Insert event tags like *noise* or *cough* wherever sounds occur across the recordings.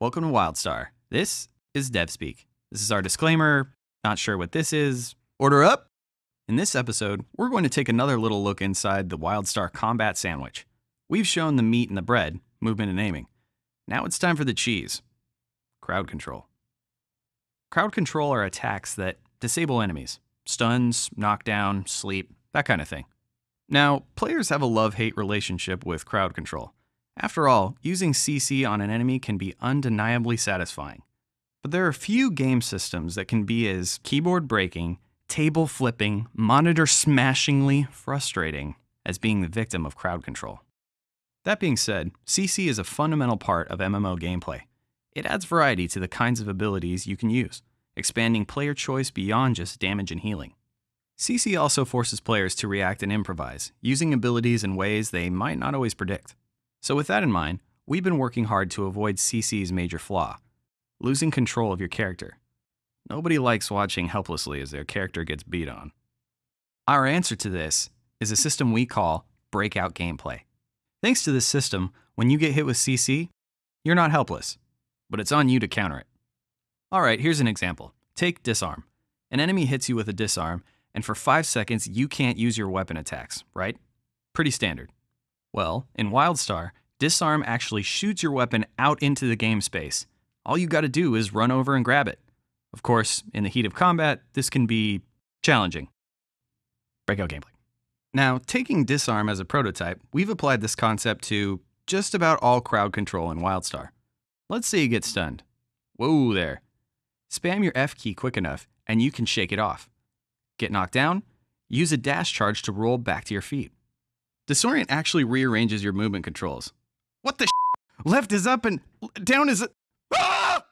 Welcome to WildStar. This is DevSpeak. This is our disclaimer. Not sure what this is. Order up! In this episode, we're going to take another little look inside the WildStar combat sandwich. We've shown the meat and the bread, movement and aiming. Now it's time for the cheese crowd control. Crowd control are attacks that disable enemies, stuns, knockdown, sleep, that kind of thing. Now, players have a love hate relationship with crowd control. After all, using CC on an enemy can be undeniably satisfying. But there are few game systems that can be as keyboard breaking, table flipping, monitor smashingly frustrating as being the victim of crowd control. That being said, CC is a fundamental part of MMO gameplay. It adds variety to the kinds of abilities you can use, expanding player choice beyond just damage and healing. CC also forces players to react and improvise, using abilities in ways they might not always predict. So, with that in mind, we've been working hard to avoid CC's major flaw losing control of your character. Nobody likes watching helplessly as their character gets beat on. Our answer to this is a system we call breakout gameplay. Thanks to this system, when you get hit with CC, you're not helpless, but it's on you to counter it. All right, here's an example. Take disarm. An enemy hits you with a disarm, and for 5 seconds you can't use your weapon attacks, right? Pretty standard. Well, in Wildstar, Disarm actually shoots your weapon out into the game space. All you gotta do is run over and grab it. Of course, in the heat of combat, this can be challenging. Breakout gameplay. Now, taking Disarm as a prototype, we've applied this concept to just about all crowd control in Wildstar. Let's say you get stunned. Whoa there. Spam your F key quick enough, and you can shake it off. Get knocked down? Use a dash charge to roll back to your feet. Disorient actually rearranges your movement controls. What the shit? Left is up and down is. *laughs* Ah!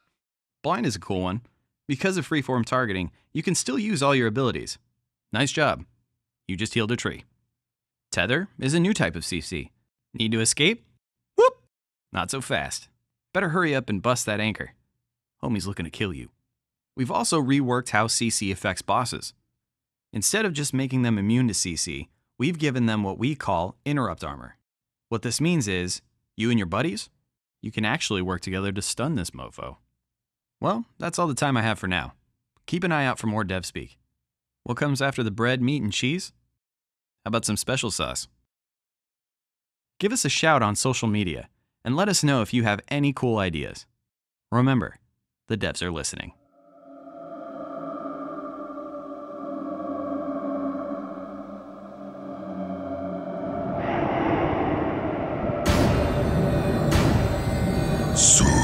Blind is a cool one. Because of freeform targeting, you can still use all your abilities. Nice job. You just healed a tree. Tether is a new type of CC. Need to escape? Whoop! Not so fast. Better hurry up and bust that anchor. Homie's looking to kill you. We've also reworked how CC affects bosses. Instead of just making them immune to CC, we've given them what we call interrupt armor. What this means is, you and your buddies, you can actually work together to stun this mofo. Well, that's all the time I have for now. Keep an eye out for more dev speak. What comes after the bread, meat, and cheese? How about some special sauce? Give us a shout on social media and let us know if you have any cool ideas. Remember, the devs are listening. soon.